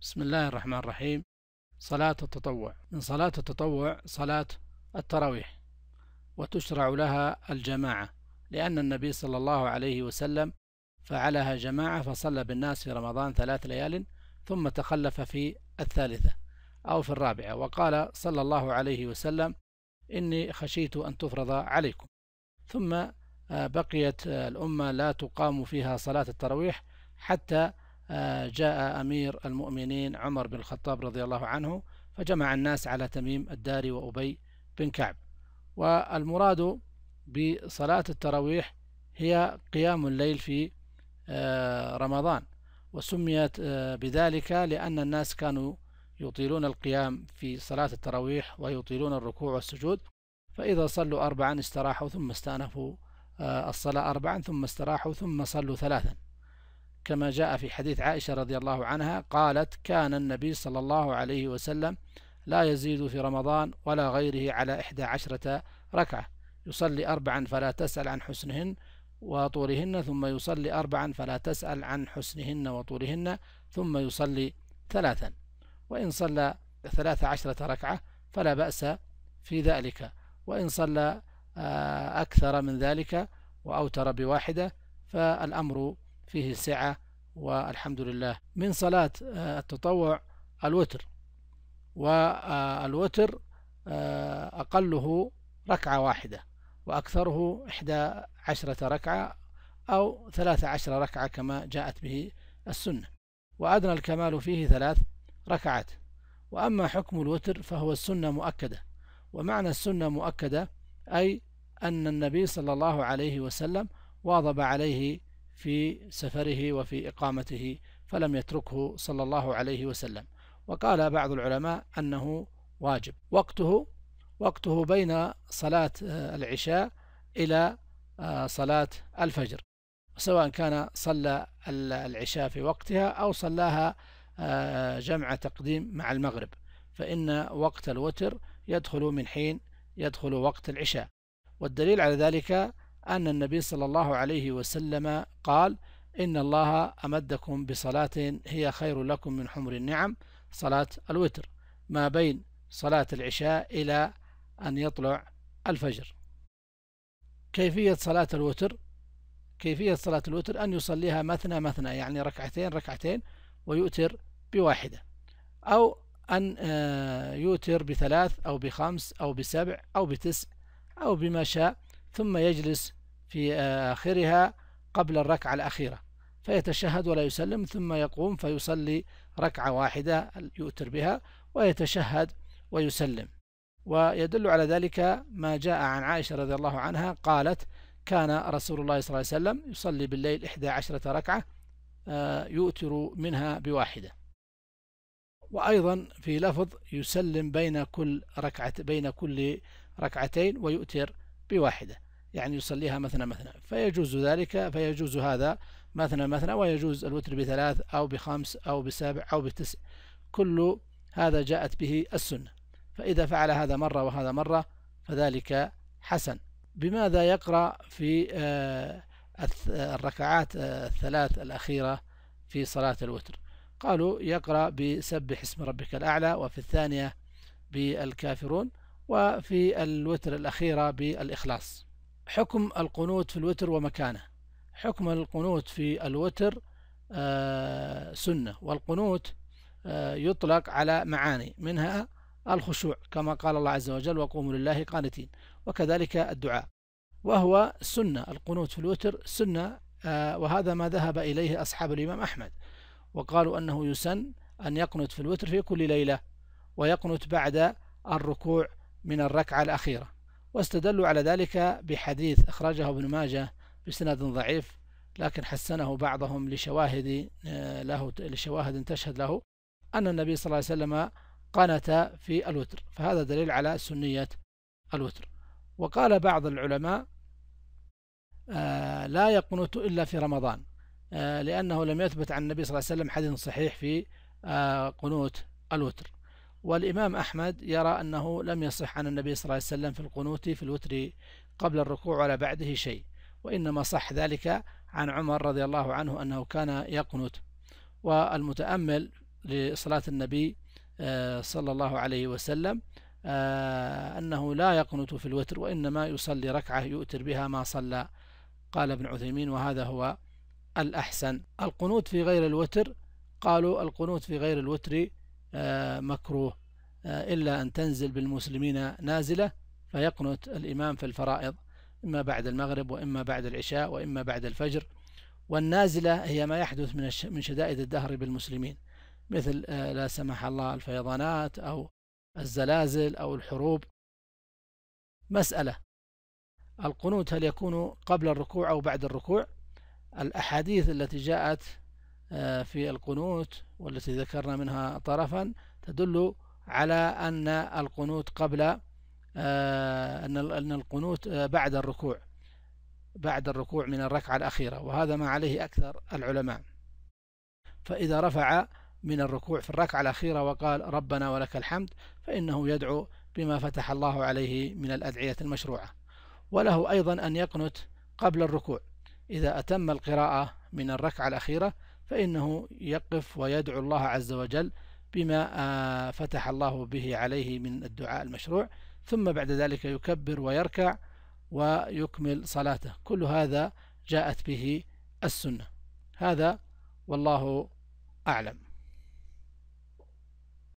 بسم الله الرحمن الرحيم صلاة التطوع من صلاة التطوع صلاة التراويح وتشرع لها الجماعة لأن النبي صلى الله عليه وسلم فعلها جماعة فصلى بالناس في رمضان ثلاث ليال ثم تخلف في الثالثة أو في الرابعة وقال صلى الله عليه وسلم إني خشيت أن تفرض عليكم ثم آه، بقيت آه، الأمة لا تقام فيها صلاة التراويح حتى جاء أمير المؤمنين عمر بن الخطاب رضي الله عنه فجمع الناس على تميم الداري وأبي بن كعب والمراد بصلاة التراويح هي قيام الليل في آه، رمضان وسميت آه، بذلك لأن الناس كانوا يطيلون القيام في صلاة التراويح ويطيلون الركوع والسجود فإذا صلوا أربعا استراحوا ثم استأنفوا آه، الصلاة أربعا ثم استراحوا ثم صلوا ثلاثا كما جاء في حديث عائشة رضي الله عنها قالت كان النبي صلى الله عليه وسلم لا يزيد في رمضان ولا غيره على إحدى عشرة ركعة يصلي أربعا فلا تسأل عن حسنهن وطولهن ثم يصلي أربعا فلا تسأل عن حسنهن وطولهن ثم يصلي ثلاثا وإن صلى ثلاث عشرة ركعة فلا بأس في ذلك وإن صلى آه، أكثر من ذلك وأوتر بواحدة فالأمر فيه سعة والحمد لله من صلاة آه، التطوع الوتر والوتر آه، أقله ركعة واحدة وأكثره إحدى عشرة ركعة أو ثلاثة عشر ركعة كما جاءت به السنة وأدنى الكمال فيه ثلاث ركعات وأما حكم الوتر فهو السنة مؤكدة ومعنى السنة مؤكدة أي أن النبي صلى الله عليه وسلم واظب عليه في سفره وفي إقامته فلم يتركه صلى الله عليه وسلم وقال بعض العلماء أنه واجب وقته وقته بين صلاة آه، العشاء إلى آه، صلاة الفجر سواء كان صلى العشاء في وقتها أو صلاها آه، جمع تقديم مع المغرب فإن وقت الوتر يدخل من حين يدخل وقت العشاء والدليل على ذلك أن النبي صلى الله عليه وسلم قال إن الله أمدكم بصلاة هي خير لكم من حمر النعم صلاة الوتر ما بين صلاة العشاء إلى أن يطلع الفجر كيفية صلاة الوتر كيفية صلاة الوتر أن يصليها مثنى مثنى يعني ركعتين ركعتين ويؤتر بواحدة أو أن آه، يوتر بثلاث أو بخمس أو بسبع أو بتسع أو بما شاء ثم يجلس في آخرها قبل الركعة الأخيرة فيتشهد ولا يسلم ثم يقوم فيصلي ركعة واحدة يؤتر بها ويتشهد ويسلم ويدل على ذلك ما جاء عن عائشة رضي الله عنها قالت كان رسول الله صلى الله عليه وسلم يصلي بالليل إحدى عشرة ركعة آه، يؤتر منها بواحدة وأيضا في لفظ يسلم بين كل ركعة بين كل ركعتين ويؤتر بواحدة يعني يصليها مثنى مثنى فيجوز ذلك فيجوز هذا مثنى مثنى ويجوز الوتر بثلاث أو بخمس أو بسبع أو بتسع كل هذا جاءت به السنة فإذا فعل هذا مرة وهذا مرة فذلك حسن بماذا يقرأ في آه، الركعات الثلاث الأخيرة في صلاة الوتر قالوا يقرأ بسبح اسم ربك الأعلى وفي الثانية بالكافرون وفي الوتر الأخيرة بالإخلاص حكم القنوت في الوتر ومكانه حكم القنوت في الوتر آه، سنة والقنوت آه، يطلق على معاني منها الخشوع كما قال الله عز وجل وقوموا لله قانتين وكذلك الدعاء وهو سنة القنوت في الوتر سنة آه، وهذا ما ذهب إليه أصحاب الإمام أحمد وقالوا أنه يسن أن يقنت في الوتر في كل ليلة ويقنت بعد الركوع من الركعة الأخيرة واستدلوا على ذلك بحديث أخرجه ابن ماجه بسند ضعيف لكن حسنه بعضهم لشواهد آه، له لشواهد تشهد له أن النبي صلى الله عليه وسلم قنت في الوتر فهذا دليل على سنية الوتر وقال بعض العلماء آه، لا يقنت إلا في رمضان آه، لأنه لم يثبت عن النبي صلى الله عليه وسلم حديث صحيح في قنوت الوتر والإمام أحمد يرى أنه لم يصح عن النبي صلى الله عليه وسلم في القنوت في الوتر قبل الركوع ولا بعده شيء وإنما صح ذلك عن عمر رضي الله عنه أنه كان يقنت والمتأمل لصلاة النبي آه، صلى الله عليه وسلم آه، أنه لا يقنت في الوتر وإنما يصلي ركعة يؤتر بها ما صلى قال ابن عثيمين وهذا هو الأحسن القنوت في غير الوتر قالوا القنوت في غير الوتر آه، مكروه آه، إلا أن تنزل بالمسلمين نازلة فيقنت الإمام في الفرائض إما بعد المغرب وإما بعد العشاء وإما بعد الفجر والنازلة هي ما يحدث من من شدائد الدهر بالمسلمين مثل آه، لا سمح الله الفيضانات أو الزلازل أو الحروب مسألة القنوت هل يكون قبل الركوع أو بعد الركوع الأحاديث التي جاءت آه، في القنوت والتي ذكرنا منها طرفا تدل على أن القنوت قبل آه، أن القنوت آه، بعد الركوع بعد الركوع من الركعة الأخيرة وهذا ما عليه أكثر العلماء فإذا رفع من الركوع في الركعة الأخيرة وقال ربنا ولك الحمد فإنه يدعو بما فتح الله عليه من الأدعية المشروعة وله أيضا أن يقنت قبل الركوع إذا أتم القراءة من الركعة الأخيرة فإنه يقف ويدعو الله عز وجل بما آه، فتح الله به عليه من الدعاء المشروع ثم بعد ذلك يكبر ويركع ويكمل صلاته كل هذا جاءت به السنة هذا والله أعلم